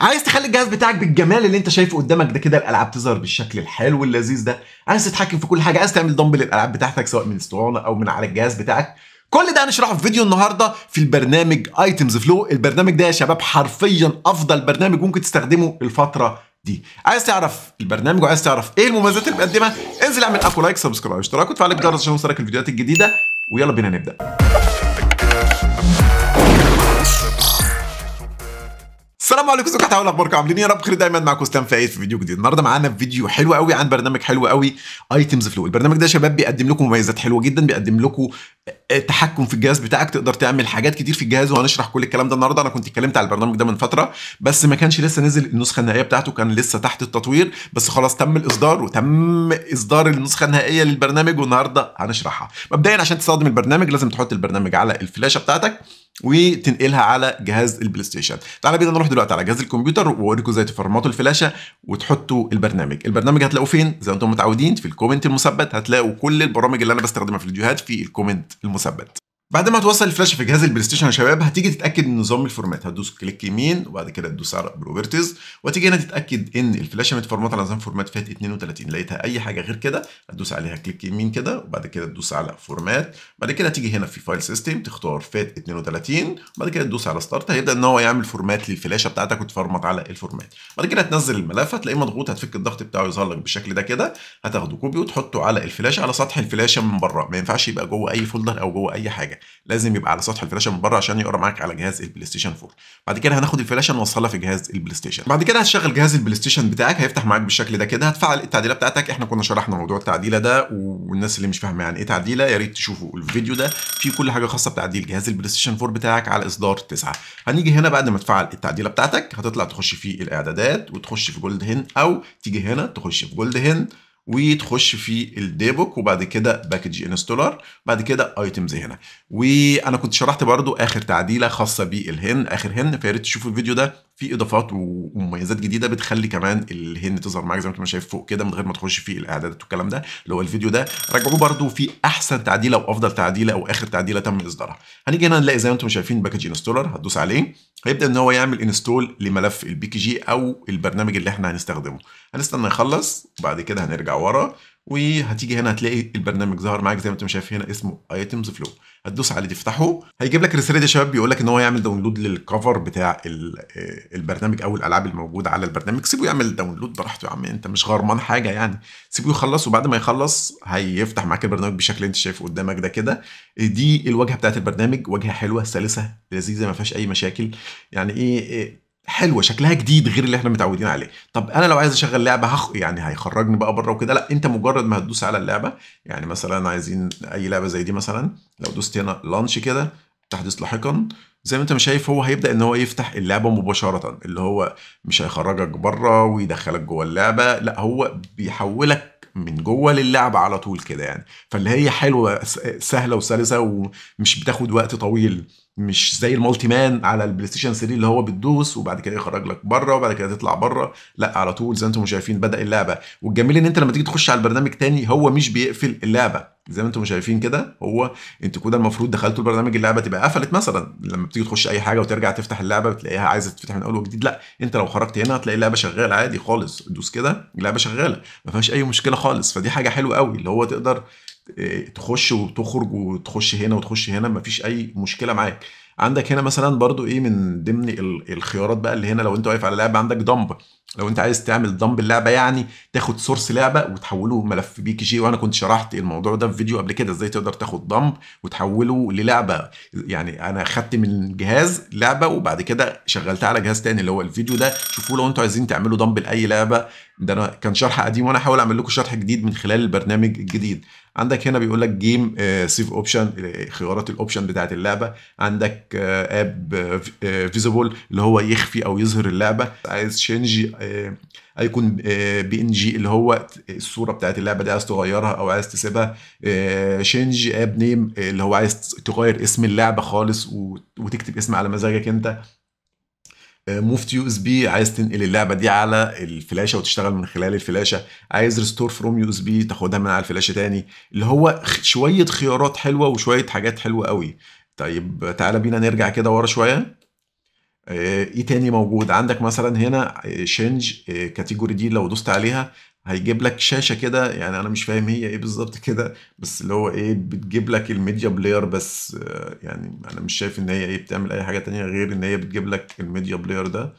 عايز تخلي الجهاز بتاعك بالجمال اللي انت شايفه قدامك ده كده الالعاب تظهر بالشكل الحلو اللذيذ ده عايز تتحكم في كل حاجه عايز تعمل دمبل الالعاب بتاعتك سواء من اسطوانه او من على الجهاز بتاعك كل ده هنشرحه في فيديو النهارده في البرنامج ايتمز فلو البرنامج ده يا شباب حرفيا افضل برنامج ممكن تستخدمه الفتره دي عايز تعرف البرنامج وعايز تعرف ايه المميزات اللي بيقدمها انزل اعمل اكو لايك سبسكرايب اشتراك وتفعل الجرس عشان يوصلك الفيديوهات الجديده ويلا بينا نبدا السلام عليكم ازيكم تعالوا اخباركم عاملين يا رب خير دايما معاكم اسلام فايز في فيديو جديد النهارده معانا فيديو حلو قوي عن برنامج حلو قوي ايتمز فلو البرنامج ده يا شباب بيقدم لكم مميزات حلوه جدا بيقدم لكم آه، آه، تحكم في الجهاز بتاعك تقدر تعمل حاجات كتير في الجهاز وهنشرح كل الكلام ده النهارده انا كنت اتكلمت على البرنامج ده من فتره بس ما كانش لسه نزل النسخه النهائيه بتاعته كان لسه تحت التطوير بس خلاص تم الاصدار وتم اصدار النسخه النهائيه للبرنامج والنهارده هنشرحها مبدئيا عشان تستخدم البرنامج لازم تحط البرنامج على الفلاشه بتاعتك وتنقلها على جهاز البلاي ستيشن تعالى بينا نروح دلوقتي على جهاز الكمبيوتر واوريكم ازاي تفرمطوا الفلاشه وتحطوا البرنامج البرنامج هتلاقوه فين زي ما انتم متعودين في الكومنت المثبت هتلاقوا كل البرامج اللي انا بستخدمها في الفيديوهات في الكومنت المثبت بعد ما توصل الفلاشه في جهاز البلاي ستيشن يا شباب هتيجي تتاكد من نظام الفورمات هتدوس كليك يمين وبعد كده تدوس على بروبرتيز وتيجي هنا تتاكد ان الفلاشه متفورمات على نظام فورمات فات 32 لقيتها اي حاجه غير كده هتدوس عليها كليك يمين كده وبعد كده تدوس على فورمات بعد كده تيجي هنا في فايل سيستم تختار فات 32 وبعد كده تدوس على ستارت هيبدا ان هو يعمل فورمات للفلاشه بتاعتك وتفرمت على الفورمات بعد كده هتنزل الملف هتلاقيه مضغوط هتفك الضغط بتاعه يظهر لك بالشكل ده كده هتاخده كوبي وتحطه على الفلاشه على سطح الفلاشه من بره ما ينفعش يبقى جوه اي فولدر او جوه اي حاجه لازم يبقى على سطح الفلاشه من بره عشان يقرا معاك على جهاز البلاي ستيشن 4 بعد كده هناخد الفلاشه نوصلها في جهاز البلاي ستيشن بعد كده هتشغل جهاز البلاي ستيشن بتاعك هيفتح معاك بالشكل ده كده هتفعل التعديله بتاعتك احنا كنا شرحنا موضوع التعديله ده والناس اللي مش فاهمه يعني ايه تعديله يا ريت تشوفوا الفيديو ده في كل حاجه خاصه بتعديل جهاز البلاي ستيشن 4 بتاعك على اصدار 9 هنيجي هنا بعد ما تفعل التعديله بتاعتك هتطلع تخش في الاعدادات وتخش في جولد هن او تيجي هنا تخش في جولد هن وتخش في الديبوك وبعد كده باكج انستولر بعد كده ايتمز هنا وانا كنت شرحت برضو اخر تعديله خاصه بالهن اخر هن فيا ريت تشوفوا الفيديو ده في اضافات ومميزات جديده بتخلي كمان الهن تظهر معاك زي ما انت شايف فوق كده من غير ما تخش في الاعدادات والكلام ده اللي هو الفيديو ده راجعوه برده في احسن تعديله وافضل تعديله او اخر تعديله تم اصدارها هنيجي هنا نلاقي زي ما انتم شايفين باكج انستولر هتدوس عليه هيبدا ان هو يعمل انستول لملف البي كي جي او البرنامج اللي احنا هنستخدمه هنستنى يخلص وبعد كده هنرجع ورا وهتيجي هنا هتلاقي البرنامج ظهر معاك زي ما انتم شايف هنا اسمه ايتمز فلو هتدوس عليه تفتحه هيجيب لك الرساله دي يا شباب بيقول لك ان هو يعمل داونلود للكفر بتاع آه، البرنامج او الالعاب الموجوده على البرنامج سيبه يعمل داونلود براحته يا عم انت مش غرمان حاجه يعني سيبه يخلص وبعد ما يخلص هيفتح معاك البرنامج بالشكل اللي انت شايفه قدامك ده كده دي الواجهه بتاعت البرنامج واجهه حلوه سلسه لذيذه ما فيهاش اي مشاكل يعني ايه, إيه، حلوه شكلها جديد غير اللي احنا متعودين عليه طب انا لو عايز اشغل لعبه هخ... يعني هيخرجني بقى بره وكده لا انت مجرد ما هتدوس على اللعبه يعني مثلا عايزين اي لعبه زي دي مثلا لو دوست هنا لانش كده تحديث لاحقا زي ما انت مش شايف هو هيبدا ان هو يفتح اللعبه مباشره اللي هو مش هيخرجك بره ويدخلك جوه اللعبه لا هو بيحولك من جوه للعبه على طول كده يعني فاللي هي حلوه سهله وسلسه ومش بتاخد وقت طويل مش زي المالتي مان على البلاي ستيشن 3 اللي هو بتدوس وبعد كده يخرج لك بره وبعد كده تطلع بره لا على طول زي ما انتم شايفين بدا اللعبه والجميل ان انت لما تيجي تخش على البرنامج تاني هو مش بيقفل اللعبه زي ما انتم شايفين كده هو انت كده المفروض دخلتوا البرنامج اللعبه تبقى قفلت مثلا لما بتيجي تخش اي حاجه وترجع تفتح اللعبه بتلاقيها عايزه تتفتح من اول وجديد لا انت لو خرجت هنا هتلاقي اللعبه شغاله عادي خالص دوس كده اللعبه شغاله ما فيهاش اي مشكله خالص فدي حاجه حلوه قوي اللي هو تقدر آه، تخش وتخرج وتخش هنا وتخش هنا مفيش اي مشكله معاك عندك هنا مثلا برضو ايه من ضمن الخيارات بقى اللي هنا لو انت واقف على لعبه عندك دمب لو انت عايز تعمل دمب اللعبه يعني تاخد سورس لعبه وتحوله ملف بي كي جي وانا كنت شرحت الموضوع ده في فيديو قبل كده ازاي تقدر تاخد دمب وتحوله للعبه يعني انا خدت من جهاز لعبه وبعد كده شغلتها على جهاز تاني اللي هو الفيديو ده شوفوه لو انتوا عايزين تعملوا دمب لاي لعبه ده انا كان شرح قديم وانا هحاول اعمل لكم شرح جديد من خلال البرنامج الجديد عندك هنا بيقول لك جيم سيف اوبشن خيارات الاوبشن بتاعت اللعبه عندك آه، اب فيزيبل آه، آه، اللي هو يخفي او يظهر اللعبه عايز شينج ايكون بي ان جي اللي هو الصوره بتاعت اللعبه دي عايز تغيرها او عايز تسيبها شينج اب نيم اللي هو عايز تغير اسم اللعبه خالص وتكتب اسم على مزاجك انت تو يو اس بي عايز تنقل اللعبه دي على الفلاشه وتشتغل من خلال الفلاشه عايز ريستور فروم يو اس بي تاخدها من على الفلاشه تاني اللي هو شويه خيارات حلوه وشويه حاجات حلوه قوي طيب تعالى بينا نرجع كده ورا شويه آه، ايه تاني موجود عندك مثلا هنا شينج آه، كاتيجوري آه، دي لو دوست عليها هيجيب لك شاشه كده يعني انا مش فاهم هي ايه بالظبط كده بس اللي هو ايه بتجيب لك الميديا بلاير بس يعني انا مش شايف ان هي ايه بتعمل اي حاجه تانية غير ان هي بتجيب لك الميديا بلاير ده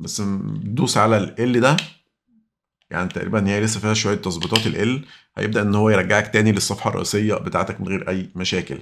بس دوس على ال ال ده يعني تقريبا هي لسه فيها شويه تظبيطات ال ال هيبدا ان هو يرجعك تاني للصفحه الرئيسيه بتاعتك من غير اي مشاكل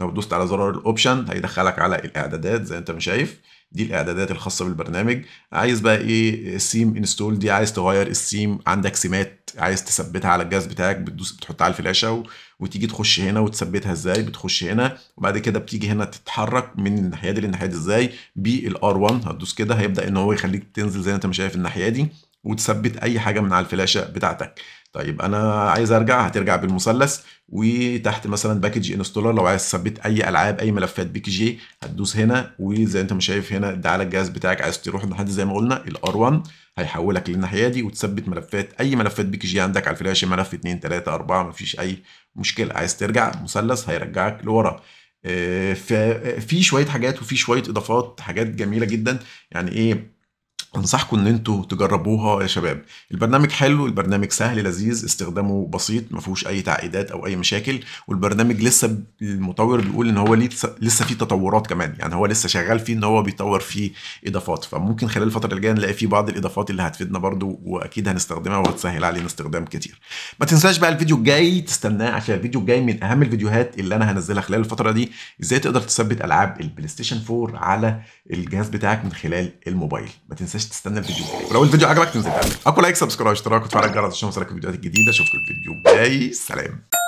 لو دوست على زرار الاوبشن هيدخلك على الاعدادات زي انت ما شايف دي الاعدادات الخاصه بالبرنامج عايز بقى ايه السيم انستول دي عايز تغير السيم عندك سيمات عايز تثبتها على الجهاز بتاعك بتدوس بتحطها على الفلاشه و... وتيجي تخش هنا وتثبتها ازاي بتخش هنا وبعد كده بتيجي هنا تتحرك من الناحيه دي للناحيه دي ازاي بالار 1 هتدوس كده هيبدا ان هو يخليك تنزل زي ما انت ما شايف الناحيه دي وتثبت اي حاجه من على الفلاشه بتاعتك طيب انا عايز ارجع هترجع بالمثلث وتحت مثلا باكج انستولر لو عايز تثبت اي العاب اي ملفات بي كي جي هتدوس هنا وزي انت ما شايف هنا ده على الجهاز بتاعك عايز تروح لحد زي ما قلنا الار 1 هيحولك للناحيه دي وتثبت ملفات اي ملفات بي كي جي عندك على الفلاش ملف 2 3 4 مفيش اي مشكله عايز ترجع مثلث هيرجعك لورا آه، ففي شويه حاجات وفي شويه اضافات حاجات جميله جدا يعني ايه انصحكم ان انتوا تجربوها يا شباب البرنامج حلو البرنامج سهل لذيذ استخدامه بسيط ما فيهوش اي تعقيدات او اي مشاكل والبرنامج لسه المطور بيقول ان هو لسه فيه تطورات كمان يعني هو لسه شغال فيه ان هو بيطور فيه اضافات فممكن خلال الفتره الجايه نلاقي فيه بعض الاضافات اللي هتفيدنا برده واكيد هنستخدمها وهتسهل علينا استخدام كتير ما تنساش بقى الفيديو الجاي تستناه عشان الفيديو الجاي من اهم الفيديوهات اللي انا هنزلها خلال الفتره دي ازاي تقدر تثبت العاب البلاي ستيشن 4 على الجهاز بتاعك من خلال الموبايل ما تنساش مش تستنى الفيديو الجاي ولو الفيديو عجبك تنزل تعمل اكو لايك سبسكرايب اشتراك وتفعل الجرس عشان يوصلك الفيديوهات الجديده اشوفك الفيديو الجاي سلام